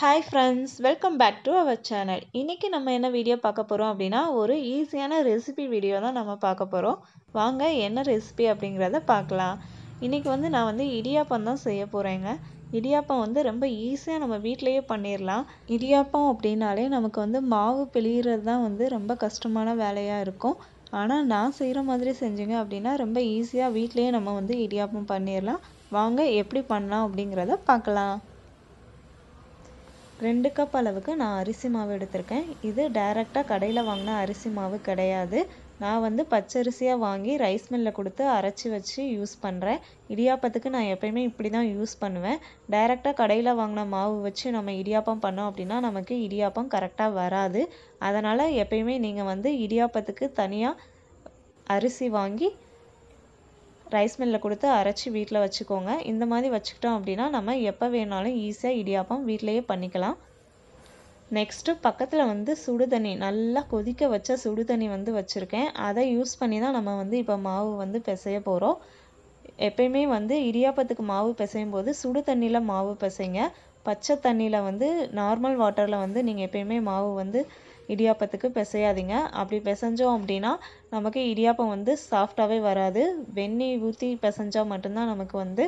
hi friends welcome back to our channel இன்றைக்கி நம்ம என்ன வீடியோ பார்க்க போகிறோம் அப்படின்னா ஒரு ஈஸியான ரெசிபி வீடியோ தான் நம்ம பார்க்க போகிறோம் வாங்க என்ன ரெசிபி அப்படிங்கிறத பார்க்கலாம் இன்றைக்கி வந்து நான் வந்து இடியாப்பம் தான் செய்ய போகிறேங்க இடியாப்பம் வந்து ரொம்ப ஈஸியாக நம்ம வீட்டிலையே பண்ணிடலாம் இடியாப்பம் அப்படின்னாலே நமக்கு வந்து மாவு பிழியிறது தான் வந்து ரொம்ப கஷ்டமான வேலையாக இருக்கும் ஆனால் நான் செய்கிற மாதிரி செஞ்சுங்க அப்படின்னா ரொம்ப ஈஸியாக வீட்லேயே நம்ம வந்து இடியாப்பம் பண்ணிடலாம் வாங்க எப்படி பண்ணலாம் அப்படிங்கிறத பார்க்கலாம் ரெண்டு கப் அளவுக்கு நான் அரிசி மாவு எடுத்திருக்கேன் இது டைரெக்டாக கடையில் வாங்கின அரிசி மாவு கிடையாது நான் வந்து பச்சரிசியாக வாங்கி ரைஸ் மில்லில் கொடுத்து அரைச்சி வச்சு யூஸ் பண்ணுறேன் இடியாப்பத்துக்கு நான் எப்பயுமே இப்படி தான் யூஸ் பண்ணுவேன் டைரெக்டாக கடையில் வாங்கின மாவு வச்சு நம்ம இடியாப்பம் பண்ணோம் அப்படின்னா நமக்கு இடியாப்பம் கரெக்டாக வராது அதனால் எப்பயுமே நீங்கள் வந்து இடியாப்பத்துக்கு தனியாக அரிசி வாங்கி ரைஸ் மில்லில் கொடுத்து அரைச்சி வீட்டில் வச்சுக்கோங்க இந்த மாதிரி வச்சுக்கிட்டோம் அப்படின்னா நம்ம எப்போ வேணாலும் ஈஸியாக இடியாப்பம் வீட்டிலையே பண்ணிக்கலாம் நெக்ஸ்ட்டு பக்கத்தில் வந்து சுடு தண்ணி நல்லா கொதிக்க வச்ச சுடு தண்ணி வந்து வச்சுருக்கேன் அதை யூஸ் பண்ணி தான் நம்ம வந்து இப்போ மாவு வந்து பிசைய போகிறோம் எப்பயுமே வந்து இடியாப்பத்துக்கு மாவு பிசையும் போது சுடு தண்ணியில் மாவு பிசைங்க பச்சை தண்ணியில் வந்து நார்மல் வாட்டரில் வந்து நீங்கள் எப்பயுமே மாவு வந்து இடியாப்பத்துக்கு பிசையாதீங்க அப்படி பிசைஞ்சோம் அப்படின்னா நமக்கு இடியாப்பம் வந்து சாஃப்டாகவே வராது வெந்நீர் ஊற்றி பிசைஞ்சால் மட்டும்தான் நமக்கு வந்து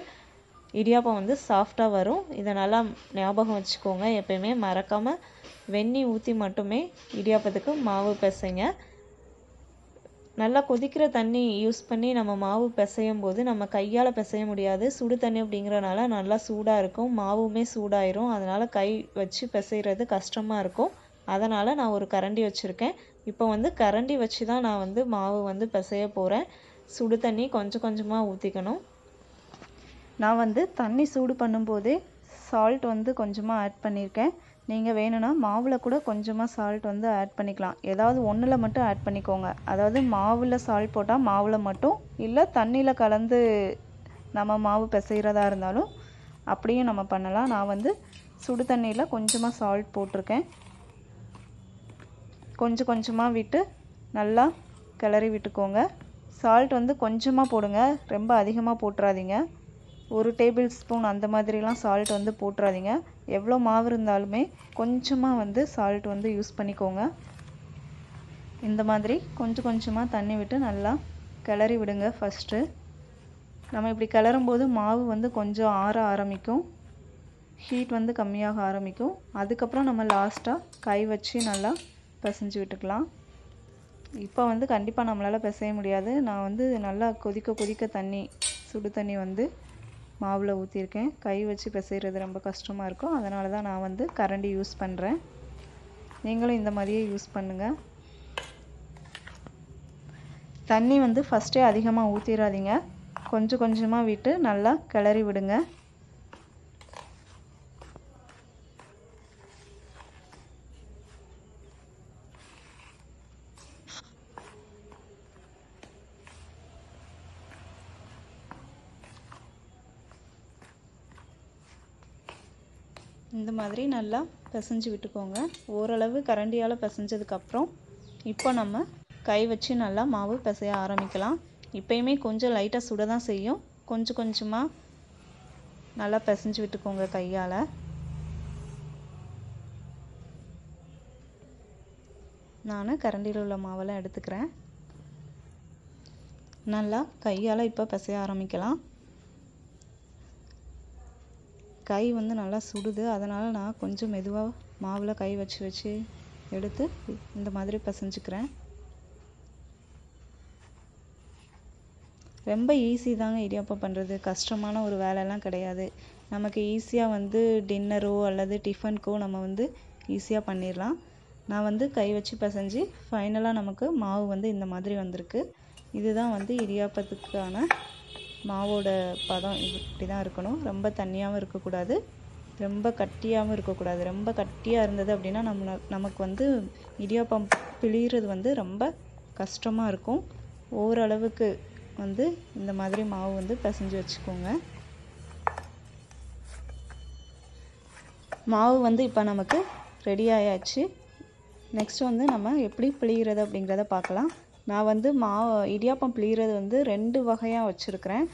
இடியாப்பம் வந்து சாஃப்டாக வரும் இதை நல்லா ஞாபகம் வச்சுக்கோங்க எப்பயுமே மறக்காமல் வெந்நி ஊற்றி மட்டுமே இடியாப்பத்துக்கு மாவு பிசைங்க நல்லா கொதிக்கிற தண்ணி யூஸ் பண்ணி நம்ம மாவு பிசையும் போது நம்ம கையால் பிசைய முடியாது சுடு தண்ணி அப்படிங்கிறனால நல்லா சூடாக இருக்கும் மாவுமே சூடாயிரும் அதனால் கை வச்சு பிசைகிறது கஷ்டமாக இருக்கும் அதனால் நான் ஒரு கரண்டி வச்சுருக்கேன் இப்போ வந்து கரண்டி வச்சு தான் நான் வந்து மாவு வந்து பிசைய போகிறேன் சுடு தண்ணி கொஞ்சம் கொஞ்சமாக ஊற்றிக்கணும் நான் வந்து தண்ணி சூடு பண்ணும்போதே சால்ட் வந்து கொஞ்சமாக ஆட் பண்ணியிருக்கேன் நீங்கள் வேணும்னா மாவில் கூட கொஞ்சமாக சால்ட் வந்து ஆட் பண்ணிக்கலாம் ஏதாவது ஒன்றில் மட்டும் ஆட் பண்ணிக்கோங்க அதாவது மாவில் சால்ட் போட்டால் மாவில் மட்டும் இல்லை தண்ணியில் கலந்து நம்ம மாவு பிசைகிறதா இருந்தாலும் அப்படியும் நம்ம பண்ணலாம் நான் வந்து சுடு தண்ணியில் கொஞ்சமாக சால்ட் போட்டிருக்கேன் கொஞ்சம் கொஞ்சமாக விட்டு நல்லா கிளறி விட்டுக்கோங்க சால்ட் வந்து கொஞ்சமாக போடுங்க ரொம்ப அதிகமாக போட்டுறாதீங்க ஒரு டேபிள் ஸ்பூன் அந்த மாதிரிலாம் சால்ட் வந்து போட்டுறாதீங்க எவ்வளோ மாவு இருந்தாலுமே கொஞ்சமாக வந்து சால்ட் வந்து யூஸ் பண்ணிக்கோங்க இந்த மாதிரி கொஞ்சம் கொஞ்சமாக தண்ணி விட்டு நல்லா கிளறி விடுங்க ஃபஸ்ட்டு நம்ம இப்படி கிளறும்போது மாவு வந்து கொஞ்சம் ஆற ஆரம்பிக்கும் ஹீட் வந்து கம்மியாக ஆரம்பிக்கும் அதுக்கப்புறம் நம்ம லாஸ்ட்டாக கை வச்சு நல்லா பிசைஞ்சு விட்டுக்கலாம் இப்போ வந்து கண்டிப்பாக நம்மளால் பிசைய முடியாது நான் வந்து நல்லா கொதிக்க கொதிக்க தண்ணி சுடு தண்ணி வந்து மாவில் ஊற்றிருக்கேன் கை வச்சு பிசைகிறது ரொம்ப கஷ்டமாக இருக்கும் அதனால தான் நான் வந்து கரண்டி யூஸ் பண்ணுறேன் நீங்களும் இந்த மாதிரியே யூஸ் பண்ணுங்கள் தண்ணி வந்து ஃபஸ்ட்டே அதிகமாக ஊற்றிடாதீங்க கொஞ்சம் கொஞ்சமாக விட்டு நல்லா கிளறி விடுங்க இந்த மாதிரி நல்லா பிசைஞ்சு விட்டுக்கோங்க ஓரளவு கரண்டியால் பிசைஞ்சதுக்கப்புறம் இப்போ நம்ம கை வச்சு நல்லா மாவு பிசைய ஆரம்பிக்கலாம் இப்போயுமே கொஞ்சம் லைட்டாக சுட தான் செய்யும் கொஞ்சம் கொஞ்சமாக நல்லா பிசைஞ்சு விட்டுக்கோங்க கையால் நான் கரண்டியில் உள்ள மாவெல்லாம் எடுத்துக்கிறேன் நல்லா கையால் இப்போ பிசைய ஆரம்பிக்கலாம் கை வந்து நல்லா சுடுது அதனால் நான் கொஞ்சம் மெதுவாக மாவில் கை வச்சு வச்சு எடுத்து இந்த மாதிரி பசைஞ்சுக்கிறேன் ரொம்ப ஈஸி தாங்க இடியாப்பம் பண்ணுறது கஷ்டமான ஒரு வேலைலாம் கிடையாது நமக்கு ஈஸியாக வந்து டின்னரோ அல்லது டிஃபனுக்கோ நம்ம வந்து ஈஸியாக பண்ணிடலாம் நான் வந்து கை வச்சு பசைஞ்சு ஃபைனலாக நமக்கு மாவு வந்து இந்த மாதிரி வந்திருக்கு இதுதான் வந்து இடியாப்பத்துக்கான மாவோட பதம் இப்படி தான் இருக்கணும் ரொம்ப தண்ணியாகவும் இருக்கக்கூடாது ரொம்ப கட்டியாகவும் இருக்கக்கூடாது ரொம்ப கட்டியாக இருந்தது அப்படின்னா நம்ம நமக்கு வந்து இடியாப்பம் பிழிகிறது வந்து ரொம்ப கஷ்டமாக இருக்கும் ஓரளவுக்கு வந்து இந்த மாதிரி மாவு வந்து பிசைஞ்சு வச்சுக்கோங்க மாவு வந்து இப்போ நமக்கு ரெடி ஆயாச்சு நெக்ஸ்ட் வந்து நம்ம எப்படி பிழிகிறது அப்படிங்கிறத பார்க்கலாம் நான் வந்து மாவு இடியாப்பம் பிழிகிறது வந்து ரெண்டு வகையாக வச்சுருக்கிறேன்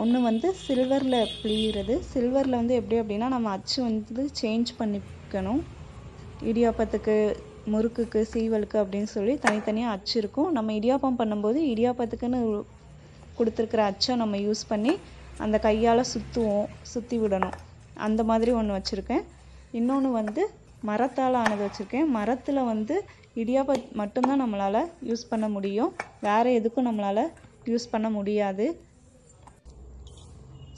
ஒன்று வந்து சில்வரில் பிழிகிறது சில்வரில் வந்து எப்படி அப்படின்னா நம்ம அச்சு வந்து சேஞ்ச் பண்ணிக்கணும் இடியாப்பத்துக்கு முறுக்குக்கு சீவலுக்கு அப்படின்னு சொல்லி தனித்தனியாக அச்சு இருக்கும் நம்ம இடியாப்பம் பண்ணும்போது இடியாப்பத்துக்குன்னு கொடுத்துருக்குற அச்சை நம்ம யூஸ் பண்ணி அந்த கையால் சுற்றுவோம் சுற்றி விடணும் அந்த மாதிரி ஒன்று வச்சுருக்கேன் இன்னொன்று வந்து மரத்தால் ஆனது வச்சுருக்கேன் மரத்தில் வந்து இடியாப்ப மட்டும்தான் நம்மளால் யூஸ் பண்ண முடியும் வேறு எதுக்கும் நம்மளால் யூஸ் பண்ண முடியாது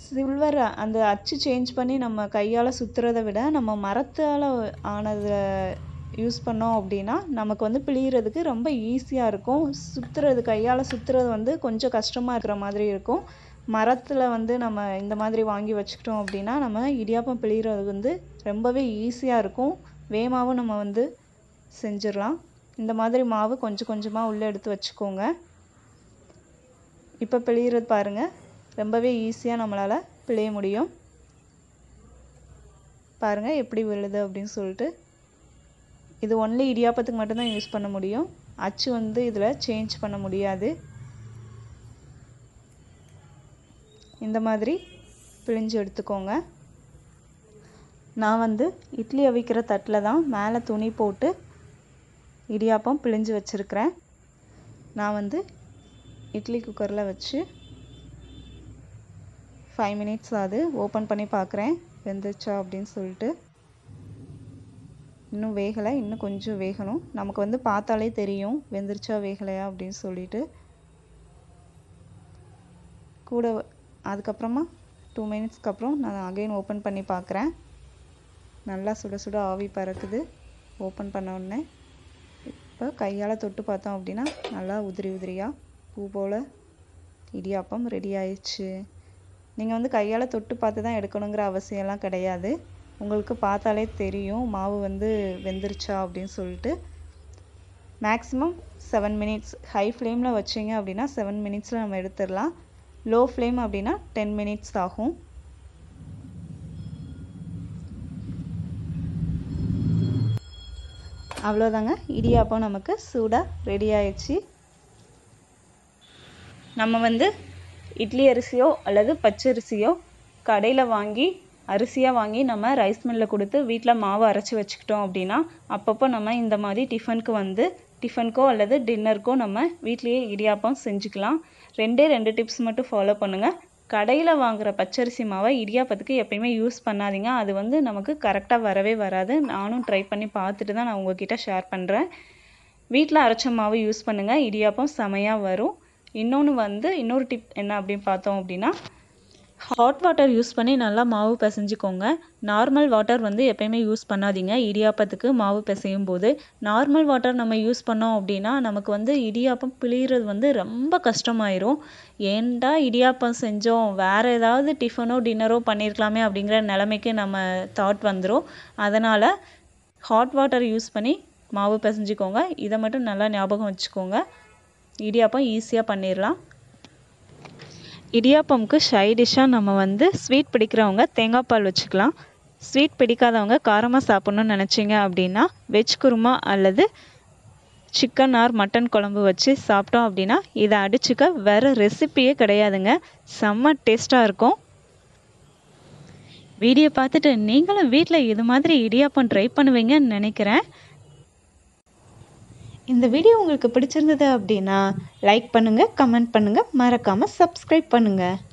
சில்வர் அந்த அச்சு சேஞ்ச் பண்ணி நம்ம கையால் சுற்றுறதை விட நம்ம மரத்தால் ஆனதை யூஸ் பண்ணோம் அப்படின்னா நமக்கு வந்து பிழியறதுக்கு ரொம்ப ஈஸியாக இருக்கும் சுற்றுறது கையால் சுற்றுறது வந்து கொஞ்சம் கஷ்டமாக இருக்கிற மாதிரி இருக்கும் மரத்தில் வந்து நம்ம இந்த மாதிரி வாங்கி வச்சுக்கிட்டோம் அப்படின்னா நம்ம இடியாப்பம் பிழிகிறது வந்து ரொம்பவே ஈஸியாக இருக்கும் வேகமாகவும் நம்ம வந்து செஞ்சிடலாம் இந்த மாதிரி மாவு கொஞ்சம் கொஞ்சமாக உள்ளே எடுத்து வச்சுக்கோங்க இப்போ பிழிகிறது பாருங்கள் ரொம்பவே ஈஸியாக நம்மளால் பிழைய முடியும் பாருங்கள் எப்படி விழுது அப்படின்னு சொல்லிட்டு இது ஒன்லி இடியாப்பத்துக்கு மட்டும்தான் யூஸ் பண்ண முடியும் அச்சு வந்து இதில் சேஞ்ச் பண்ண முடியாது இந்த மாதிரி பிழிஞ்சு எடுத்துக்கோங்க நான் வந்து இட்லி அவிக்கிற தட்டில் தான் மேலே துணி போட்டு இடியாப்பம் பிழிஞ்சு வச்சுருக்கிறேன் நான் வந்து இட்லி குக்கரில் வச்சு ஃபைவ் மினிட்ஸ் ஆகுது ஓப்பன் பண்ணி பார்க்குறேன் வெந்துச்சா அப்படின்னு சொல்லிட்டு இன்னும் வேகலை இன்னும் கொஞ்சம் வேகணும் நமக்கு வந்து பார்த்தாலே தெரியும் வெந்துருச்சா வேகலையா அப்படின்னு சொல்லிட்டு கூட அதுக்கப்புறமா டூ மினிட்ஸ்க்கு அப்புறம் நான் அகைன் ஓப்பன் பண்ணி பார்க்குறேன் நல்லா சுட சுட ஆவி பறக்குது ஓப்பன் பண்ண உடனே இப்போ கையால் தொட்டு பார்த்தோம் அப்படின்னா நல்லா உதிரி உதிரியாக பூ போல் இடியாப்பம் ரெடி ஆயிடுச்சு நீங்கள் வந்து கையால் தொட்டு பார்த்து தான் எடுக்கணுங்கிற அவசியம்லாம் கிடையாது உங்களுக்கு பார்த்தாலே தெரியும் மாவு வந்து வெந்துருச்சா அப்படின்னு சொல்லிட்டு மேக்ஸிமம் செவன் மினிட்ஸ் ஹை ஃப்ளேமில் வச்சிங்க அப்படின்னா செவன் மினிட்ஸில் நம்ம எடுத்துடலாம் லோ ஃப்ளேம் அப்படின்னா டென் மினிட்ஸ் ஆகும் அவ்வளோதாங்க இடியாப்பம் நமக்கு சூடாக ரெடி ஆயிடுச்சு நம்ம வந்து இட்லி அரிசியோ அல்லது பச்சரிசியோ கடையில் வாங்கி அரிசியாக வாங்கி நம்ம ரைஸ் மில்லில் கொடுத்து வீட்டில் மாவு அரைச்சி வச்சுக்கிட்டோம் அப்படின்னா அப்பப்போ நம்ம இந்த மாதிரி டிஃபனுக்கு வந்து டிஃபனுக்கோ அல்லது டின்னருக்கோ நம்ம வீட்லேயே இடியாப்பம் செஞ்சுக்கலாம் ரெண்டே ரெண்டு டிப்ஸ் மட்டும் ஃபாலோ பண்ணுங்கள் கடையில் வாங்குகிற பச்சரிசி மாவை இடியாப்பத்துக்கு எப்பயுமே யூஸ் பண்ணாதீங்க அது வந்து நமக்கு கரெக்டாக வரவே வராது நானும் ட்ரை பண்ணி பார்த்துட்டு தான் நான் உங்ககிட்ட ஷேர் பண்ணுறேன் வீட்டில் அரைச்ச மாவு யூஸ் பண்ணுங்கள் இடியாப்பம் செமையாக வரும் இன்னொன்று வந்து இன்னொரு டிப் என்ன அப்படின்னு பார்த்தோம் அப்படின்னா ஹாட் வாட்டர் யூஸ் பண்ணி நல்லா மாவு பிசைஞ்சிக்கோங்க நார்மல் வாட்டர் வந்து எப்பயுமே யூஸ் பண்ணாதீங்க இடியாப்பத்துக்கு மாவு பிசையும் போது நார்மல் வாட்டர் நம்ம யூஸ் பண்ணோம் அப்படின்னா நமக்கு வந்து இடியாப்பம் பிழிகிறது வந்து ரொம்ப கஷ்டமாயிரும் ஏண்டா இடியாப்பம் செஞ்சோம் வேறு ஏதாவது டிஃபனோ டின்னரோ பண்ணியிருக்கலாமே அப்படிங்கிற நிலமைக்கு நம்ம தாட் வந்துடும் அதனால் ஹாட் வாட்டர் யூஸ் பண்ணி மாவு பிசைஞ்சிக்கோங்க இதை மட்டும் நல்லா ஞாபகம் வச்சுக்கோங்க இடியாப்பம் ஈஸியாக பண்ணிடலாம் இடியாப்பம்க்கு சைடிஷ்ஷாக நம்ம வந்து ஸ்வீட் பிடிக்கிறவங்க தேங்காய் பால் வச்சுக்கலாம் ஸ்வீட் பிடிக்காதவங்க காரமாக சாப்பிட்ணுன்னு நினச்சிங்க அப்படின்னா வெஜ் குருமா அல்லது சிக்கன் ஆர் மட்டன் குழம்பு வச்சு சாப்பிட்டோம் அப்படின்னா இதை அடிச்சுக்க வேறு ரெசிப்பியே கிடையாதுங்க செம்ம டேஸ்ட்டாக இருக்கும் வீடியோ பார்த்துட்டு நீங்களும் வீட்டில் இது மாதிரி இடியாப்பம் ட்ரை பண்ணுவீங்கன்னு நினைக்கிறேன் இந்த வீடியோ உங்களுக்கு பிடிச்சிருந்தது அப்படின்னா லைக் பண்ணுங்கள் கமெண்ட் பண்ணுங்கள் மறக்காமல் சப்ஸ்கிரைப் பண்ணுங்கள்